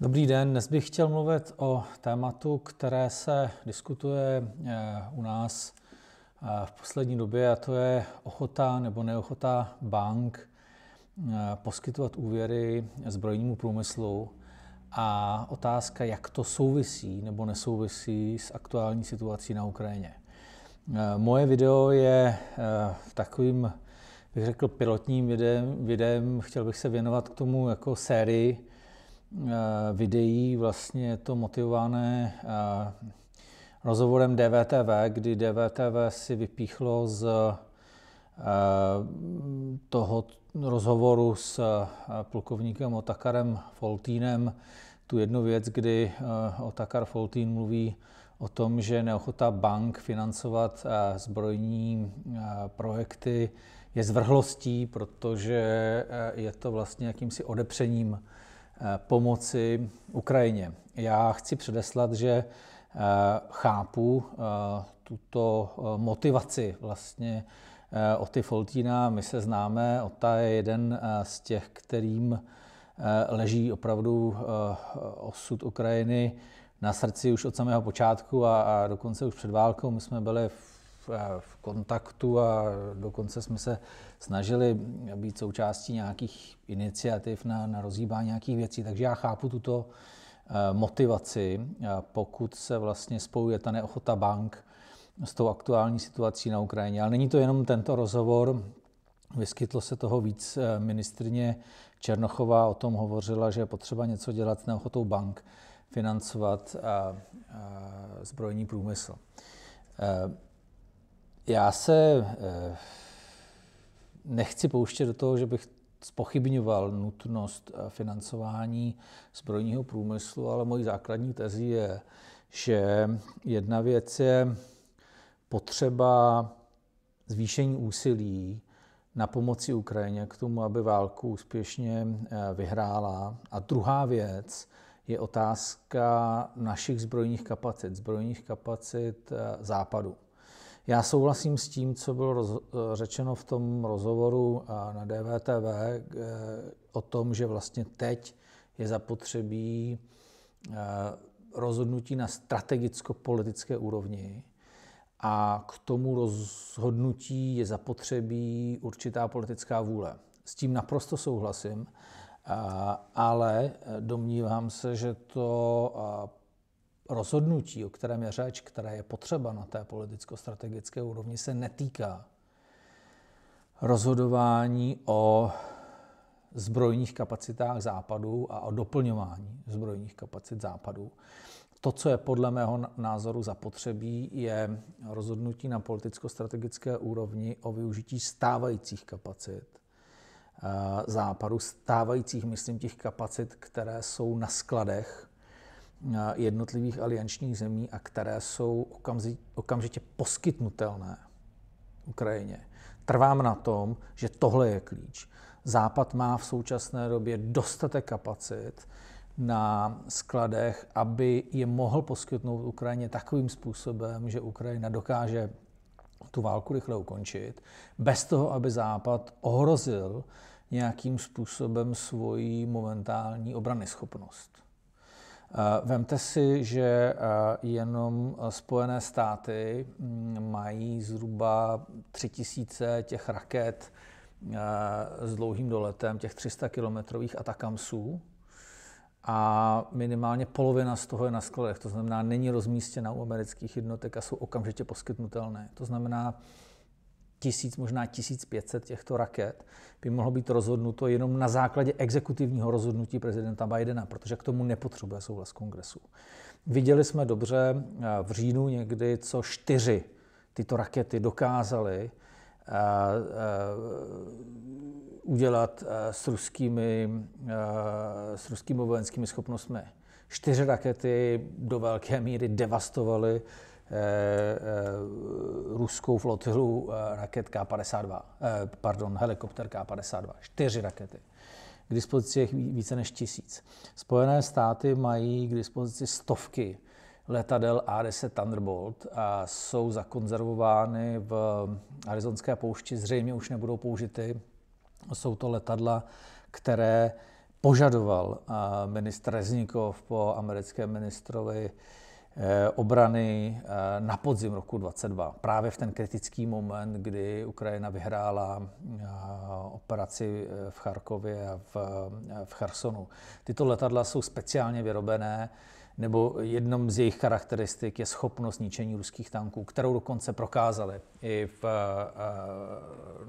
Dobrý den, dnes bych chtěl mluvit o tématu, které se diskutuje eh, u nás eh, v poslední době, a to je ochota nebo neochota bank eh, poskytovat úvěry zbrojnímu průmyslu a otázka, jak to souvisí nebo nesouvisí s aktuální situací na Ukrajině. Moje video je takovým, bych řekl, pilotním videem. videem. Chtěl bych se věnovat k tomu jako sérii Eh, videí vlastně je to motivované eh, rozhovorem DVTV, kdy DVTV si vypíchlo z eh, toho rozhovoru s plukovníkem Otakarem Foltínem tu jednu věc, kdy Otakar Foltín mluví o tom, že neochota bank financovat zbrojní projekty je zvrhlostí, protože je to vlastně jakýmsi odepřením Eh, pomoci Ukrajině. Já chci předeslat, že eh, chápu eh, tuto motivaci vlastně ty Foltína. My se známe, Ota je jeden z těch, kterým leží opravdu osud Ukrajiny na srdci už od samého počátku a, a dokonce už před válkou. My jsme byli v v, kontaktu a dokonce jsme se snažili být součástí nějakých iniciativ na, na rozhýbání nějakých věcí. Takže já chápu tuto eh, motivaci, pokud se vlastně spojuje ta neochota bank s tou aktuální situací na Ukrajině. Ale není to jenom tento rozhovor, Vyskytlo se toho víc. Eh, Ministrně Černochová o tom hovořila, že je potřeba něco dělat s neochotou bank financovat a, a zbrojní průmysl. Eh, já se eh, nechci pouštět do toho, že bych spochybňoval nutnost eh, financování zbrojního průmyslu, ale mojí základní tezí je, že jedna věc je potřeba zvýšení úsilí na pomoci Ukrajině k tomu, aby válku úspěšně eh, vyhrála. A druhá věc je otázka našich zbrojních kapacit, zbrojních kapacit západu. Já souhlasím s tím, co bylo roz, řečeno v tom rozhovoru na DVTV eh, o tom, že vlastně teď je zapotřebí eh, rozhodnutí na strategicko-politické úrovni a k tomu rozhodnutí je zapotřebí určitá politická vůle. S tím naprosto souhlasím, eh, ale domnívám se, že to rozhodnutí, o kterém je řeč, které je potřeba na té politicko-strategické úrovni, se netýká rozhodování o zbrojních kapacitách Západu a o doplňování zbrojních kapacit Západu. To, co je podle mého názoru zapotřebí, je rozhodnutí na politicko-strategické úrovni o využití stávajících kapacit eh, západu, stávajících, myslím, těch kapacit, které jsou na skladech Eh, jednotlivých aliančních zemí a které jsou okamžitě poskytnutelné Ukrajině. Trvám na tom, že tohle je klíč. Západ má v současné době dostatek kapacit na skladech, aby je mohl poskytnout Ukrajině takovým způsobem, že Ukrajina dokáže tu válku rychle ukončit, bez toho, aby Západ ohrozil nějakým způsobem svoji momentální obrany schopnost. Eh, vemte si, že eh, jenom eh, Spojené státy mm, mají zhruba 3000 těch raket s dlouhým doletem, těch 300 kilometrových atakamsů a minimálně polovina z toho je na skladech, to znamená, není rozmístěna u amerických jednotek a jsou okamžitě poskytnutelné. To znamená, tisíc, možná tisíc pětset těchto raket by mohlo být rozhodnuto jenom na základě exekutivního rozhodnutí prezidenta Bidena, protože k tomu nepotřebuje souhlas kongresu. Viděli jsme dobře eh, v říjnu někdy, co čtyři tyto rakety dokázaly eh, eh, udělat s ruskými, s ruskými vojenskými schopnostmi. Čtyři rakety do velké míry devastovaly Eh, eh, ruskou flotilu eh, raket K-52, pardon, helikopter K-52, čtyři rakety. K dispozici je více než tisíc. Spojené státy mají k dispozici stovky letadel A-10 Thunderbolt a jsou zakonzervovány v arizonské poušti. Zřejmě už nebudou použity. Jsou to letadla, které požadoval ministr Reznikov po americkém ministrovi Eh, obrany eh, na podzim roku 22. Právě v ten kritický moment, kdy Ukrajina vyhrála eh, operaci v Charkově a v, v Chersonu. Tyto letadla jsou speciálně vyrobené, nebo jednou z jejich charakteristik je schopnost ničení ruských tanků, kterou dokonce prokázali i v,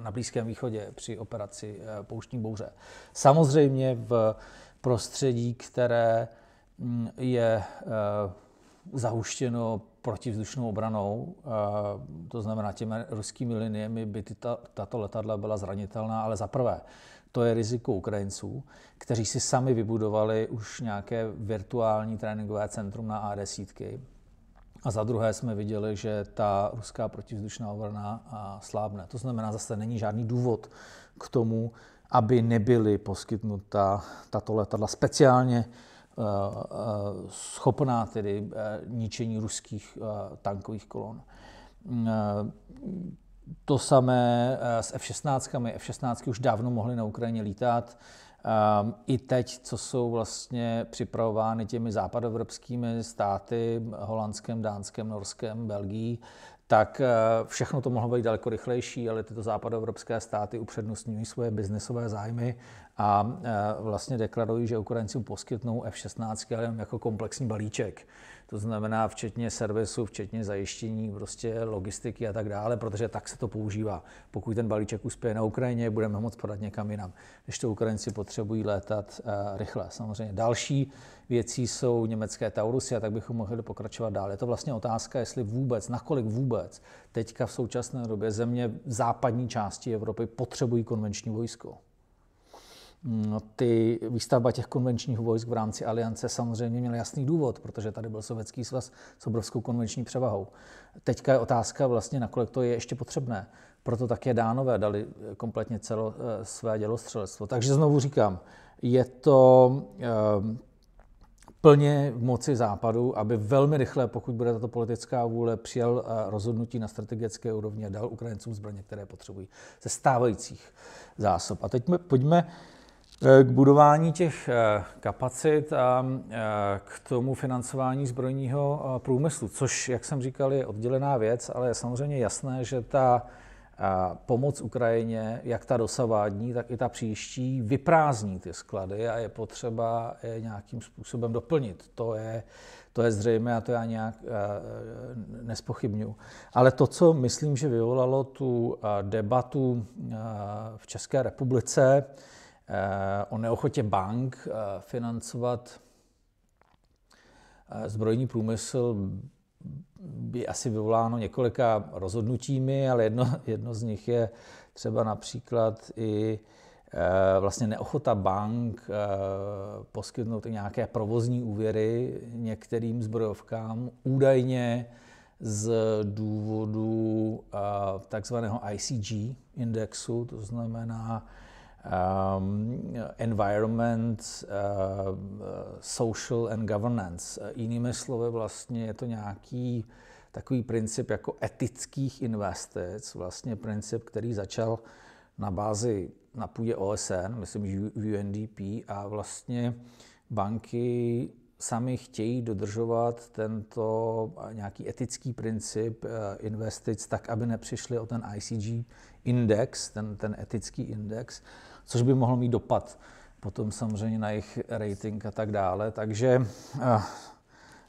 na Blízkém východě při operaci Pouštní bouře. Samozřejmě v prostředí, které mm, je zahuštěno protivzdušnou obranou, eh, to znamená těmi ruskými liniemi by tato letadla byla zranitelná, ale za prvé, to je riziko Ukrajinců, kteří si sami vybudovali už nějaké virtuální tréninkové centrum na ad 10 A za druhé jsme viděli, že ta ruská protivzdušná obrana eh, slábne. To znamená, zase není žádný důvod k tomu, aby nebyly poskytnuta tato letadla speciálně Eh, eh, schopná tedy eh, ničení ruských tankových kolon. To samé s F-16. F-16 už dávno mohly na Ukrajině lítat. I teď, co jsou vlastně připravovány těmi západoevropskými státy, holandském, dánském, norském, Belgií, tak eh, všechno to mohlo být daleko rychlejší, ale tyto západoevropské státy upřednostňují svoje biznesové zájmy a eh, vlastně deklarují, že Ukrajincům poskytnou F-16, ale jako komplexní balíček to znamená včetně servisu, včetně zajištění prostě logistiky a tak dále, protože tak se to používá. Pokud ten balíček uspěje na Ukrajině, budeme ho moc podat někam jinam, když to Ukrajinci potřebují létat eh, rychle. Samozřejmě další věcí jsou německé Taurusy a tak bychom mohli pokračovat dál. Je to vlastně otázka, jestli vůbec, nakolik vůbec teďka v současné době země v západní části Evropy potřebují konvenční vojsko. No, ty výstavba těch konvenčních vojsk v rámci aliance samozřejmě měla jasný důvod, protože tady byl Sovětský svaz s obrovskou konvenční převahou. Teďka je otázka vlastně, nakolik to je ještě potřebné. Proto také dánové dali eh, kompletně celo eh, své dělostřelectvo. Takže znovu říkám, je to eh, plně v moci západu, aby velmi rychle, pokud bude tato politická vůle, přijal rozhodnutí na strategické úrovni a dal Ukrajincům zbraně, které potřebují ze stávajících zásob. A teď pojďme k budování těch eh, kapacit a eh, k tomu financování zbrojního eh, průmyslu, což, jak jsem říkal, je oddělená věc, ale je samozřejmě jasné, že ta pomoc Ukrajině, jak ta dosavádní, tak i ta příští, vyprázní ty sklady a je potřeba je nějakým způsobem doplnit. To je, to je zřejmé a to já nějak nespochybnuju. Ale to, co myslím, že vyvolalo tu debatu v České republice, Eh, o neochotě bank eh, financovat eh, zbrojní průmysl by asi vyvoláno několika rozhodnutími, ale jedno, jedno z nich je třeba například i vlastně neochota bank poskytnout nějaké provozní úvěry některým zbrojovkám, údajně z důvodu takzvaného ICG indexu, to znamená um, environment, uh, social and governance. Jinými slovy vlastně je to nějaký takový princip jako etických investic, vlastně princip, který začal na bázi na půdě OSN, myslím UNDP a vlastně banky sami chtějí dodržovat tento nějaký etický princip uh, investic tak, aby nepřišli o ten ICG index, ten, ten etický index, což by mohlo mít dopad potom samozřejmě na jejich rating a tak dále. Takže uh,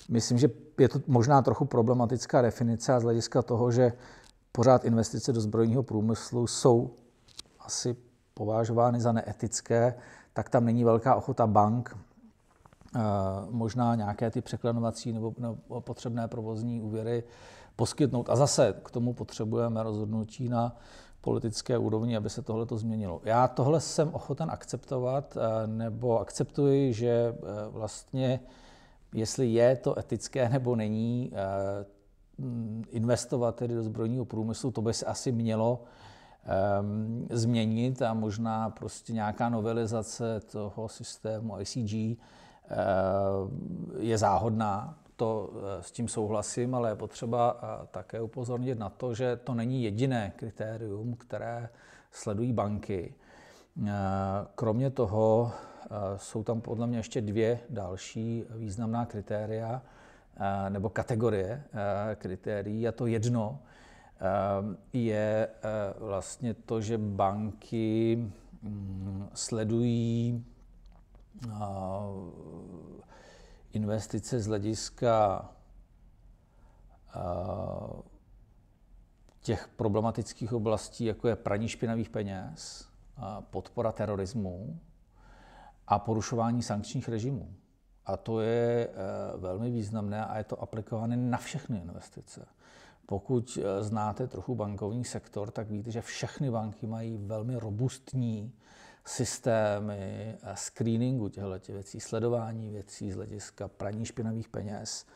myslím, že je to možná trochu problematická definice a z hlediska toho, že pořád investice do zbrojního průmyslu jsou asi považovány za neetické, tak tam není velká ochota bank eh, možná nějaké ty překlenovací nebo, nebo potřebné provozní úvěry poskytnout. A zase k tomu potřebujeme rozhodnutí na politické úrovni, aby se tohle to změnilo. Já tohle jsem ochoten akceptovat, eh, nebo akceptuji, že eh, vlastně, jestli je to etické nebo není, eh, mm, investovat tedy do zbrojního průmyslu, to by se asi mělo um, změnit a možná prostě nějaká novelizace toho systému ICG uh, je záhodná to eh, s tím souhlasím, ale je potřeba eh, také upozornit na to, že to není jediné kritérium, které sledují banky. Eh, kromě toho jsou tam podle mě ještě dvě další významná kritéria nebo kategorie kritérií a to jedno je vlastně to, že banky mm, sledují investice z hlediska eh, těch problematických oblastí, jako je praní špinavých peněz, podpora terorismu a porušování sankčních režimů. A to je eh, velmi významné a je to aplikované na všechny investice. Pokud eh, znáte trochu bankovní sektor, tak víte, že všechny banky mají velmi robustní systémy screeningu těchto věcí, sledování věcí z hlediska praní špinavých peněz,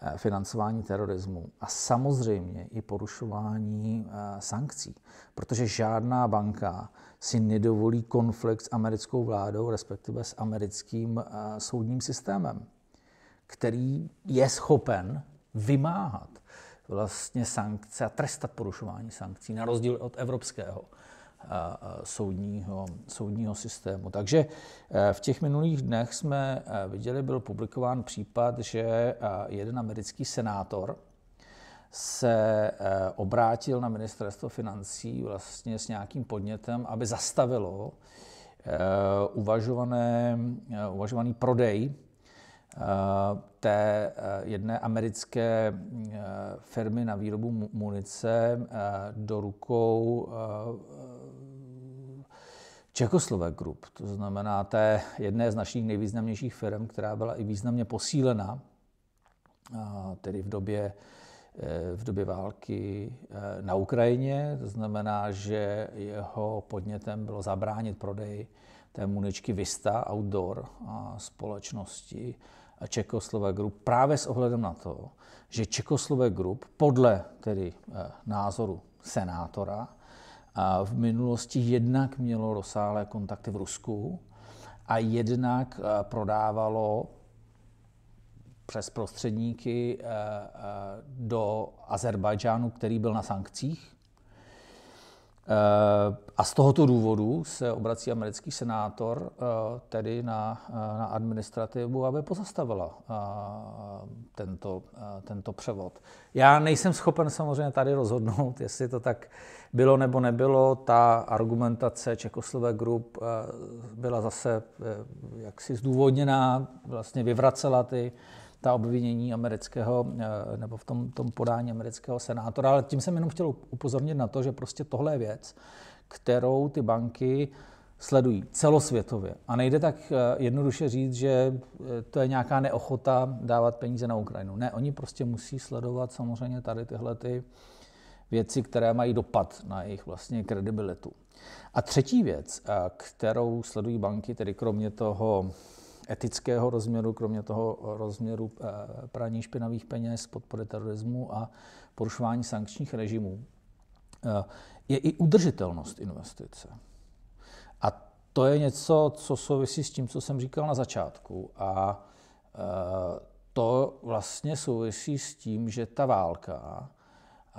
eh, financování terorismu a samozřejmě i porušování eh, sankcí, protože žádná banka si nedovolí konflikt s americkou vládou, respektive s americkým eh, soudním systémem, který je schopen vymáhat vlastně sankce a trestat porušování sankcí, na rozdíl od evropského soudního, soudního systému. Takže e, v těch minulých dnech jsme e, viděli, byl publikován případ, že e, jeden americký senátor se obrátil na ministerstvo financí vlastně s nějakým podnětem, aby zastavilo uvažované, uvažovaný prodej té jedné americké firmy na výrobu munice do rukou Čekoslovek Group, to znamená té jedné z našich nejvýznamnějších firm, která byla i významně posílena, tedy v době, eh, v době války eh, na Ukrajině. To znamená, že jeho podnětem bylo zabránit prodej té muničky Vista Outdoor a společnosti Čekoslovek Group právě s ohledem na to, že Čekoslovek Group podle tedy eh, názoru senátora a v minulosti jednak mělo rozsáhlé kontakty v Rusku a jednak eh, prodávalo přes prostředníky eh, eh, do Azerbajdžánu, který byl na sankcích. A z tohoto důvodu se obrací americký senátor tedy na, na administrativu, aby pozastavila tento, tento převod. Já nejsem schopen samozřejmě tady rozhodnout, jestli to tak bylo nebo nebylo, ta argumentace Čekoslové Group eh, byla zase eh, jaksi zdůvodněná, vlastně vyvracela ty ta obvinění amerického, eh, nebo v tom, tom podání amerického senátora, ale tím jsem jenom chtěl upozornit na to, že prostě tohle je věc, kterou ty banky sledují celosvětově. A nejde tak jednoduše říct, že to je nějaká neochota dávat peníze na Ukrajinu. Ne, oni prostě musí sledovat samozřejmě tady tyhle ty věci, které mají dopad na jejich vlastně kredibilitu. A třetí věc, kterou sledují banky, tedy kromě toho etického rozměru, kromě toho rozměru eh, praní špinavých peněz, podpory terorismu a porušování sankčních režimů, eh, je i udržitelnost investice. A to je něco, co souvisí s tím, co jsem říkal na začátku. A eh, to vlastně souvisí s tím, že ta válka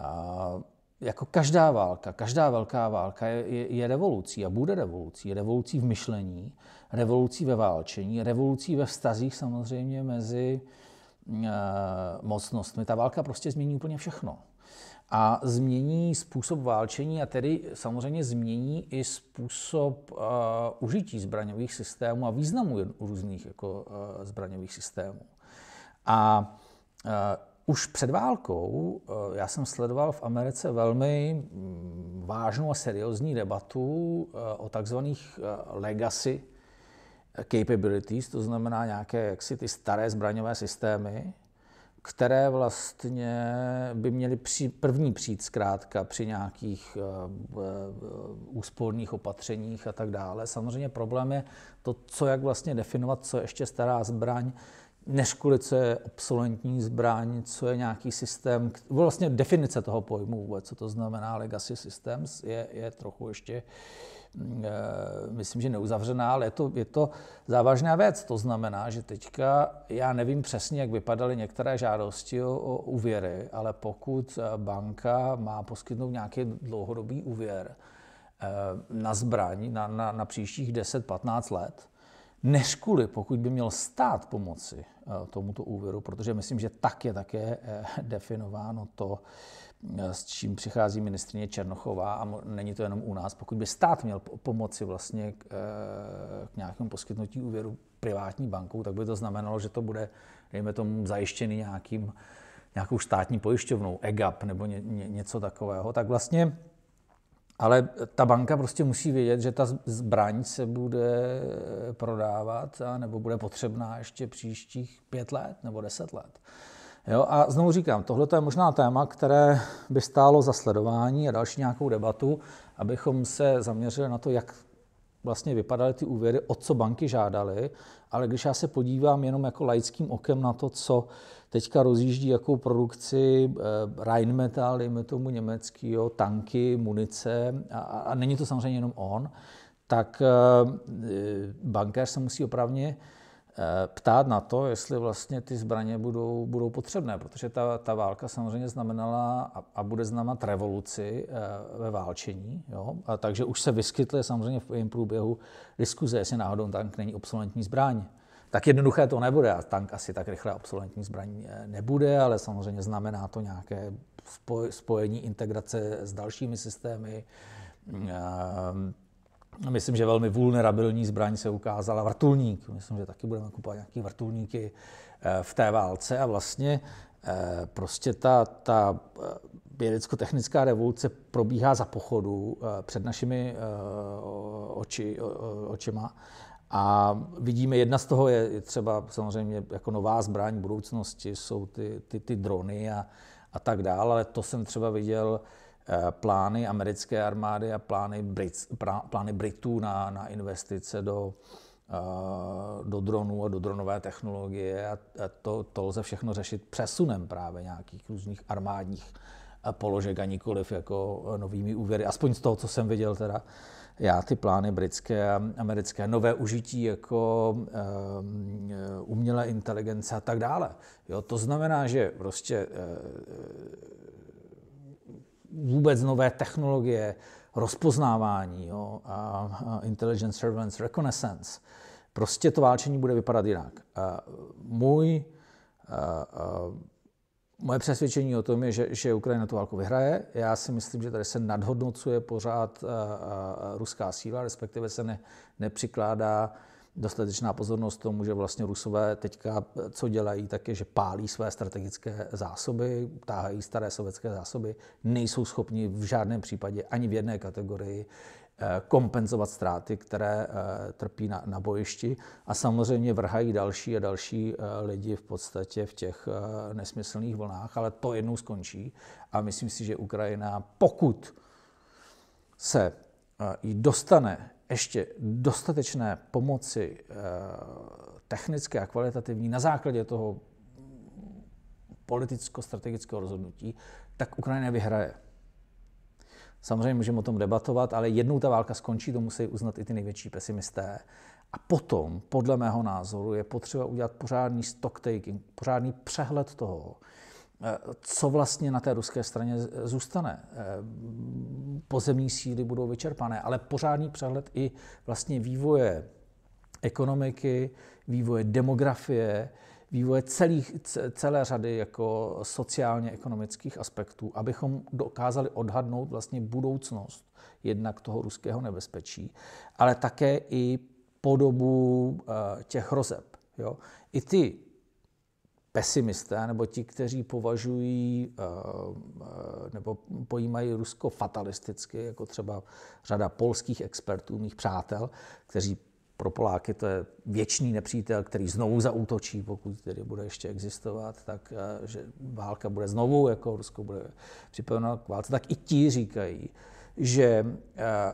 a jako každá válka, každá velká válka je, je, je revolucí a bude revolucí. Je revolucí v myšlení, revolucí ve válčení, revolucí ve vztazích samozřejmě mezi e, mocnostmi. Ta válka prostě změní úplně všechno. A změní způsob válčení a tedy samozřejmě změní i způsob e, užití zbraňových systémů a významu různých jako, e, zbraňových systémů. A už před válkou eh, já jsem sledoval v Americe velmi mm, vážnou a seriózní debatu eh, o takzvaných eh, legacy capabilities, to znamená nějaké jaksi ty staré zbraňové systémy, které vlastně by měly při, první přijít zkrátka při nějakých uh, úsporných opatřeních a tak dále. Samozřejmě problém je to, co jak vlastně definovat, co ještě stará zbraň, než kvůli, co je obsolentní zbraň, co je nějaký systém, vlastně definice toho pojmu vůbec, co to znamená legacy systems, je, je trochu ještě, mm, eh, myslím, že neuzavřená, ale je to, je to závažná věc. To znamená, že teďka, já nevím přesně, jak vypadaly některé žádosti o, o úvěry, ale pokud eh, banka má poskytnout nějaký dlouhodobý úvěr eh, na zbraň na, na, na příštích 10-15 let, než kvůli, pokud by měl stát pomoci eh, tomuto úvěru, protože myslím, že tak je také eh, definováno to, eh, s čím přichází ministrině Černochová a není to jenom u nás. Pokud by stát měl pomoci vlastně k, k nějakému poskytnutí úvěru privátní bankou, tak by to znamenalo, že to bude, dejme tomu, zajištěný nějakým, nějakou státní pojišťovnou, EGAP nebo ně, ně, něco takového. Tak vlastně ale ta banka prostě musí vědět, že ta zbraň se bude prodávat a nebo bude potřebná ještě příštích pět let nebo deset let. Jo, a znovu říkám, tohle je možná téma, které by stálo za sledování a další nějakou debatu, abychom se zaměřili na to, jak vlastně vypadaly ty úvěry, o co banky žádaly, ale když já se podívám jenom jako laickým okem na to, co teďka rozjíždí jakou produkci eh, Rheinmetall, dejme tomu jo, tanky, munice, a, a není to samozřejmě jenom on, tak eh, bankéř se musí opravně eh, Eh, ptát na to, jestli vlastně ty zbraně budou, budou potřebné, protože ta, ta válka samozřejmě znamenala a, a bude znamenat revoluci eh, ve válčení. Jo? A takže už se vyskytly samozřejmě v jejím průběhu diskuze, jestli náhodou tank není obsolentní zbraň. Tak jednoduché to nebude a tank asi tak rychle obsolentní zbraň eh, nebude, ale samozřejmě znamená to nějaké spojení integrace s dalšími systémy, myslím, že velmi vulnerabilní zbraň se ukázala vrtulník. Myslím, že taky budeme kupovat nějaké vrtulníky eh, v té válce a vlastně eh, prostě ta, ta eh, vědecko-technická revoluce probíhá za pochodu před našimi oči, očima. A vidíme, jedna z toho je třeba samozřejmě jako nová zbraň budoucnosti, jsou ty, ty, ty drony a, a tak dále, ale to jsem třeba viděl plány americké armády a plány, Brit, plány Britů na, na investice do, eh, do dronů a do dronové technologie a to, to lze všechno řešit přesunem právě nějakých různých armádních eh, položek a nikoliv jako eh, novými úvěry. Aspoň z toho, co jsem viděl teda já ty plány britské a americké, nové užití jako um, umělé inteligence a tak dále. Jo, to znamená, že prostě uh, vůbec nové technologie, rozpoznávání, jo, a, intelligence surveillance, reconnaissance, prostě to válčení bude vypadat jinak. A můj, a, a, moje přesvědčení o tom je, že, že Ukrajina tu válku vyhraje. Já si myslím, že tady se nadhodnocuje pořád a, a, ruská síla, respektive se ne, nepřikládá dostatečná pozornost tomu, že vlastně Rusové teďka co dělají, tak je, že pálí své strategické zásoby, táhají staré sovětské zásoby, nejsou schopni v žádném případě ani v jedné kategorii eh, kompenzovat ztráty, které eh, trpí na, na bojišti a samozřejmě vrhají další a další eh, lidi v podstatě v těch nesmyslných vlnách, ale to jednou skončí a myslím si, že Ukrajina, pokud se jí dostane ještě dostatečné pomoci eh, technické a kvalitativní na základě toho politicko-strategického rozhodnutí, tak Ukrajina vyhraje. Samozřejmě můžeme o tom debatovat, ale jednou ta válka skončí, to musí uznat i ty největší pesimisté. A potom, podle mého názoru, je potřeba udělat pořádný stock taking, pořádný přehled toho, co vlastně na té ruské straně zůstane. Eh, pozemní síly budou vyčerpané, ale pořádný přehled i vlastně vývoje ekonomiky, vývoje demografie, vývoje celých, celé řady jako sociálně-ekonomických aspektů, abychom dokázali odhadnout vlastně budoucnost jednak toho ruského nebezpečí, ale také i podobu eh, těch hrozeb. Jo? I ty pesimisté nebo ti, kteří považují eh, eh, nebo pojímají Rusko fatalisticky, jako třeba řada polských expertů, mých přátel, kteří pro Poláky to je věčný nepřítel, který znovu zaútočí, pokud tedy bude ještě existovat, tak eh, že válka bude znovu, jako Rusko bude připojeno k válce, tak i ti říkají, že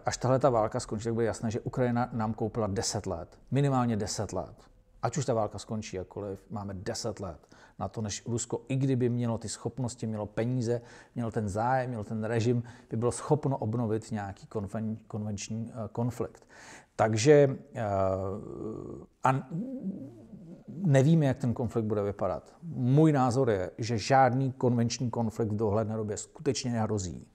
až tahle ta válka skončí, tak bude jasné, že Ukrajina nám koupila 10 let, minimálně 10 let ať už ta válka skončí jakkoliv, máme 10 let na to, než Rusko, i kdyby mělo ty schopnosti, mělo peníze, mělo ten zájem, mělo ten režim, by bylo schopno obnovit nějaký konven, konvenční eh, konflikt. Takže eh, a nevíme, jak ten konflikt bude vypadat. Můj názor je, že žádný konvenční konflikt v dohledné době skutečně nehrozí.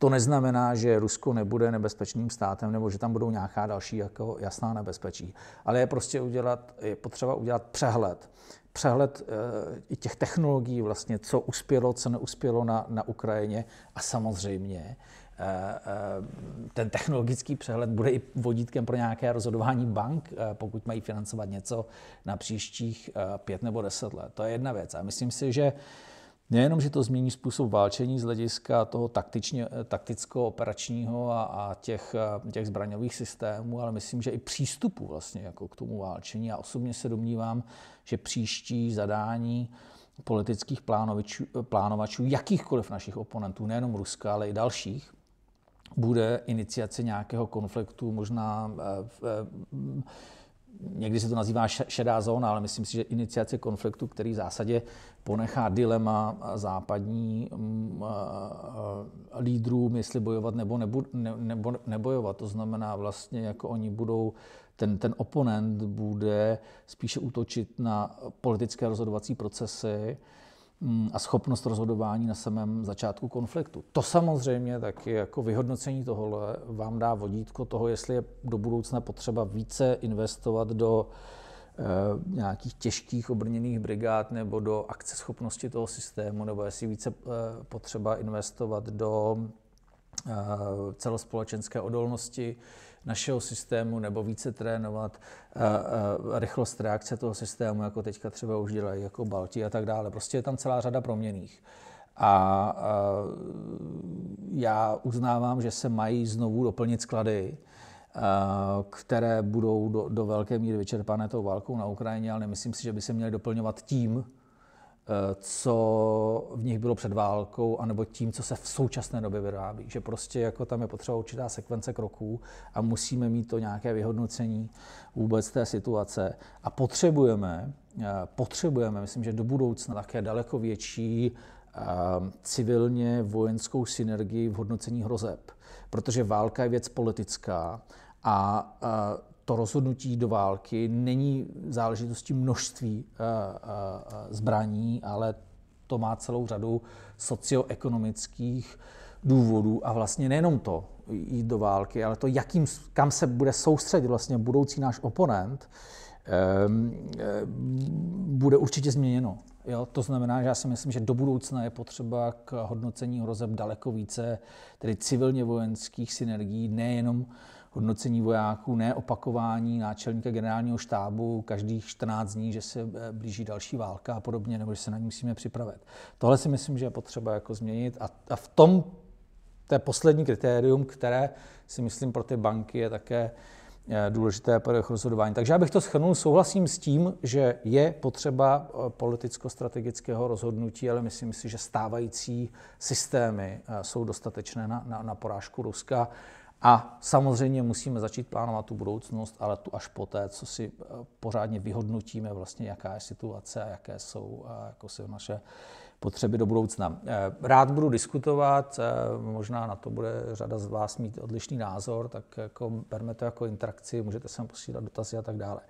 To neznamená, že Rusko nebude nebezpečným státem nebo že tam budou nějaká další jako jasná nebezpečí, ale je prostě udělat, je potřeba udělat přehled. Přehled eh, i těch technologií, vlastně, co uspělo, co neuspělo na, na Ukrajině a samozřejmě eh, eh, ten technologický přehled bude i vodítkem pro nějaké rozhodování bank, pokud mají financovat něco na příštích pět nebo deset let. To je jedna věc. A myslím si, že Nejenom, že to změní způsob válčení z hlediska toho eh, takticko-operačního a, a těch, eh, těch zbraňových systémů, ale myslím, že i přístupu vlastně jako k tomu válčení. Já osobně se domnívám, že příští zadání politických plánovačů, eh, plánovačů jakýchkoliv našich oponentů, nejenom Ruska, ale i dalších, bude iniciace nějakého konfliktu, možná Eh, eh, někdy se to nazývá šedá zóna, ale myslím si, že iniciace konfliktu, který v zásadě ponechá dilema západní mm, lídrům, jestli bojovat nebo, nebo, nebo nebojovat. To znamená vlastně, jako oni budou, ten, ten oponent bude spíše útočit na politické rozhodovací procesy, Mm, a schopnost rozhodování na samém začátku konfliktu. To samozřejmě taky jako vyhodnocení toho vám dá vodítko toho, jestli je do budoucna potřeba více investovat do eh, nějakých těžkých obrněných brigád nebo do akceschopnosti toho systému, nebo jestli více eh, potřeba investovat do e, celospolečenské odolnosti, našeho systému nebo více trénovat a, eh, a eh, rychlost reakce toho systému, jako teďka třeba už dělají jako Balti a tak dále. Prostě je tam celá řada proměných. A, a eh, já uznávám, že se mají znovu doplnit sklady, které budou do, do velké míry vyčerpané tou válkou na Ukrajině, ale nemyslím si, že by se měly doplňovat tím, Eh, co v nich bylo před válkou, anebo tím, co se v současné době vyrábí. Že prostě jako tam je potřeba určitá sekvence kroků a musíme mít to nějaké vyhodnocení vůbec té situace. A potřebujeme, eh, potřebujeme, myslím, že do budoucna také daleko větší eh, civilně vojenskou synergii v hodnocení hrozeb. Protože válka je věc politická a to rozhodnutí do války není záležitostí množství eh, eh, zbraní, ale to má celou řadu socioekonomických důvodů a vlastně nejenom to jít do války, ale to, jakým, kam se bude soustředit vlastně budoucí náš oponent, ehm, eh, bude určitě změněno. Jo, to znamená, že já si myslím, že do budoucna je potřeba k hodnocení hrozeb daleko více, tedy civilně vojenských synergií, nejenom uh, hodnocení vojáků, ne opakování náčelníka generálního štábu každých 14 dní, že se eh, blíží další válka a podobně, nebo že se na ní musíme připravit. Tohle si myslím, že je potřeba jako změnit a, a v tom to je poslední kritérium, které si myslím pro ty banky je také eh, důležité pro jejich rozhodování. Takže abych to schrnul, souhlasím s tím, že je potřeba eh, politicko-strategického rozhodnutí, ale myslím si, že stávající systémy jsou dostatečné na, na, na porážku Ruska a samozřejmě musíme začít plánovat tu budoucnost, ale tu až poté, co si eh, pořádně vyhodnotíme, vlastně jaká je situace a jaké jsou, eh, jako si naše potřeby do budoucna. Eh, rád budu diskutovat, možná na to bude řada z vás mít odlišný názor, tak jako berme to jako interakci, můžete sem posílat dotazy a tak dále.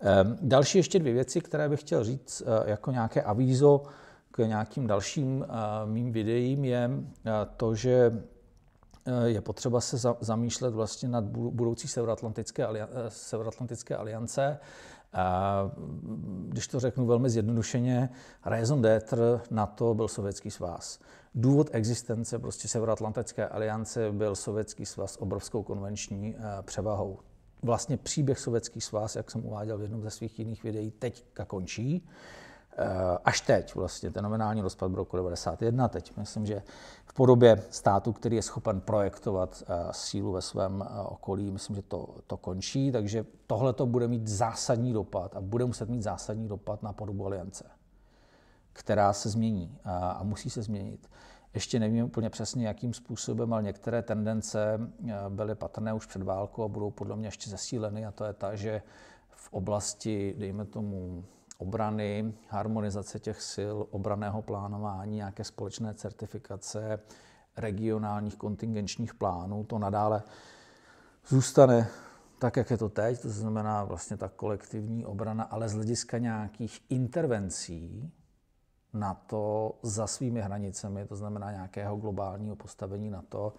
Ehm, další ještě dvě věci, které bych chtěl říct jako nějaké avízo k nějakým dalším mým videím, je to, že Eh, je potřeba se zamýšlet vlastně nad budoucí Severoatlantické, eh, Severoatlantické aliance. A mm, když to řeknu velmi zjednodušeně, raison d'être to byl Sovětský svaz. Důvod existence prostě Severoatlantické aliance byl Sovětský svaz obrovskou konvenční eh, převahou. Vlastně příběh Sovětský svaz, jak jsem uváděl v jednom ze svých jiných videí, teďka končí. Eh, až teď vlastně, ten nominální rozpad byl roku 91 teď. Myslím, že v podobě státu, který je schopen projektovat eh, sílu ve svém eh, okolí, myslím, že to, to končí, takže tohle to bude mít zásadní dopad a bude muset mít zásadní dopad na podobu aliance, která se změní a musí se změnit. Ještě nevím úplně přesně, jakým způsobem, ale některé tendence byly patrné už před válkou a budou podle mě ještě zesíleny a to je ta, že v oblasti, dejme tomu, obrany, harmonizace těch sil, obraného plánování, nějaké společné certifikace regionálních kontingenčních plánů. To nadále zůstane tak, jak je to teď, to znamená vlastně ta kolektivní obrana, ale z hlediska nějakých intervencí na to za svými hranicemi, to znamená nějakého globálního postavení na to,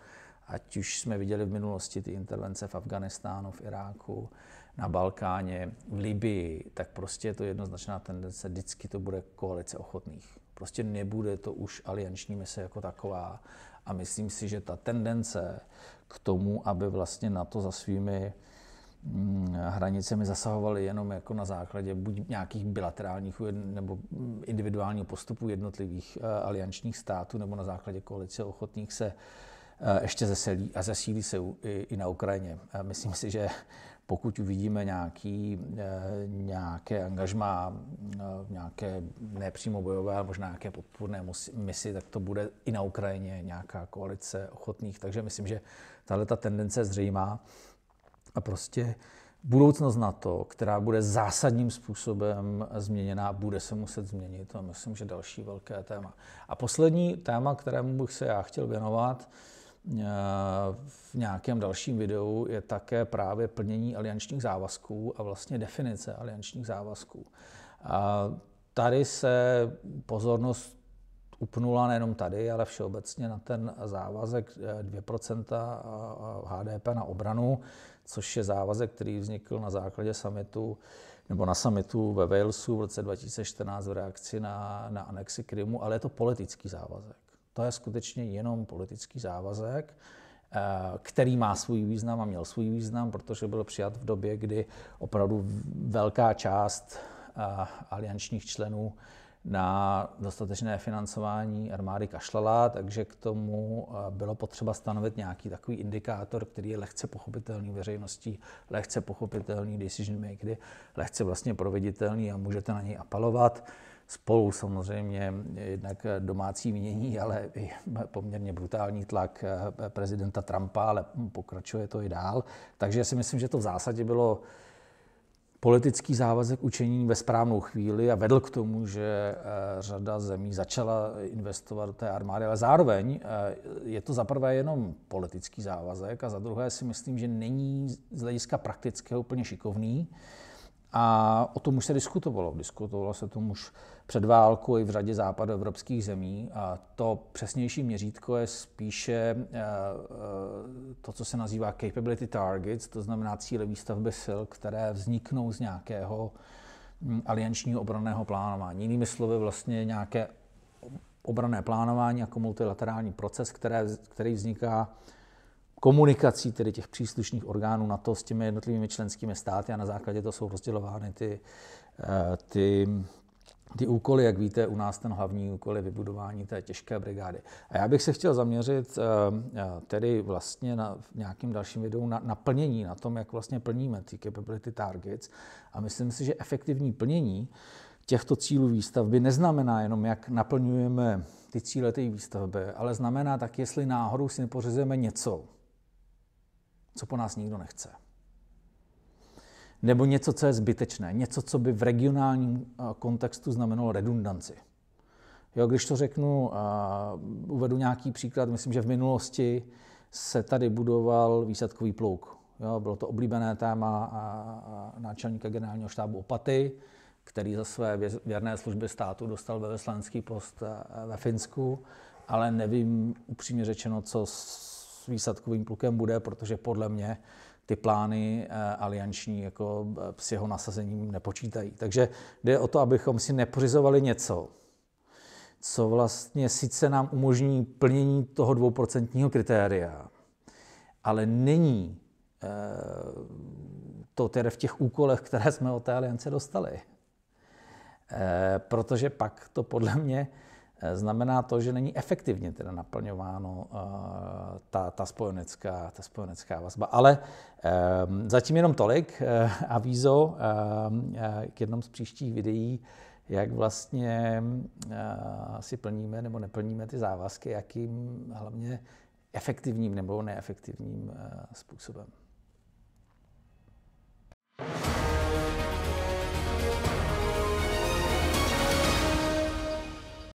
Ať už jsme viděli v minulosti ty intervence v Afganistánu, v Iráku, na Balkáně, v Libii, tak prostě je to jednoznačná tendence, vždycky to bude koalice ochotných. Prostě nebude to už alianční mise jako taková. A myslím si, že ta tendence k tomu, aby vlastně na to za svými mm, hranicemi zasahovali jenom jako na základě buď nějakých bilaterálních nebo individuálního postupu jednotlivých eh, aliančních států nebo na základě koalice ochotných se Eh, ještě zesilí a zesílí se i na Ukrajině. Eh, myslím si, že pokud uvidíme nějaký, eh, nějaké angažma, nějaké nepřímo bojové, ale možná nějaké podpůrné misi, tak to bude i na Ukrajině nějaká koalice ochotných. Takže myslím, že tahle ta tendence je zřejmá. A prostě budoucnost na to, která bude zásadním způsobem změněná, bude se muset změnit. To myslím, že další velké téma. A poslední téma, kterému bych se já chtěl věnovat, Eh, v nějakém dalším videu je také právě plnění aliančních závazků a vlastně definice aliančních závazků. A tady se pozornost upnula nejenom tady, ale všeobecně na ten závazek 2% eh, HDP na obranu, což je závazek, který vznikl na základě summitu nebo na summitu ve Walesu v roce 2014 v reakci na, na anexi Krymu, ale je to politický závazek. To je skutečně jenom politický závazek, eh, který má svůj význam a měl svůj význam, protože byl přijat v době, kdy opravdu velká část eh, aliančních členů na dostatečné financování armády kašlala, takže k tomu eh, bylo potřeba stanovit nějaký takový indikátor, který je lehce pochopitelný veřejností, lehce pochopitelný decision makery, lehce vlastně proveditelný a můžete na něj apelovat spolu samozřejmě jednak domácí mění, ale i poměrně brutální tlak eh, prezidenta Trumpa, ale pokračuje to i dál. Takže si myslím, že to v zásadě bylo politický závazek učení ve správnou chvíli a vedl k tomu, že eh, řada zemí začala investovat do té armády, ale zároveň eh, je to za prvé jenom politický závazek a za druhé si myslím, že není z hlediska praktického úplně šikovný, a o tom už se diskutovalo. Diskutovalo se to už před válkou i v řadě západoevropských zemí. A to přesnější měřítko je spíše eh, eh, to, co se nazývá capability targets, to znamená cíle výstavby sil, které vzniknou z nějakého hm, aliančního obranného plánování. Jinými slovy vlastně nějaké obrané plánování jako multilaterální proces, které, který vzniká komunikací tedy těch příslušných orgánů na to s těmi jednotlivými členskými státy a na základě toho jsou rozdělovány ty, eh, ty, ty úkoly. Jak víte, u nás ten hlavní úkol je vybudování té těžké brigády. A já bych se chtěl zaměřit eh, eh, tedy vlastně na v nějakým dalším videu na, na plnění, na tom, jak vlastně plníme ty capability targets. A myslím si, že efektivní plnění těchto cílů výstavby neznamená jenom, jak naplňujeme ty cíle té výstavby, ale znamená tak, jestli náhodou si nepořizujeme něco, co po nás nikdo nechce. Nebo něco, co je zbytečné, něco, co by v regionálním eh, kontextu znamenalo redundanci. Jo, když to řeknu, uh, uvedu nějaký příklad, myslím, že v minulosti se tady budoval výsadkový plouk. Jo, bylo to oblíbené téma a, eh, a náčelníka generálního štábu Opaty, který za své věrné služby státu dostal ve veslanský post ve Finsku, ale nevím upřímně řečeno, co výsadkovým plukem bude, protože podle mě ty plány eh, alianční jako eh, s jeho nasazením nepočítají. Takže jde o to, abychom si nepořizovali něco, co vlastně sice nám umožní plnění toho dvouprocentního kritéria, ale není eh, to tedy v těch úkolech, které jsme od té aliance dostali. Protože pak to podle mě Eh, znamená to, že není efektivně teda naplňováno eh, ta, ta, spojenecká, ta spojenecká vazba. Ale ehm, zatím jenom tolik eh, A vízo ehm, k jednom z příštích videí, jak vlastně si plníme nebo neplníme ty závazky, jakým hlavně efektivním nebo neefektivním způsobem.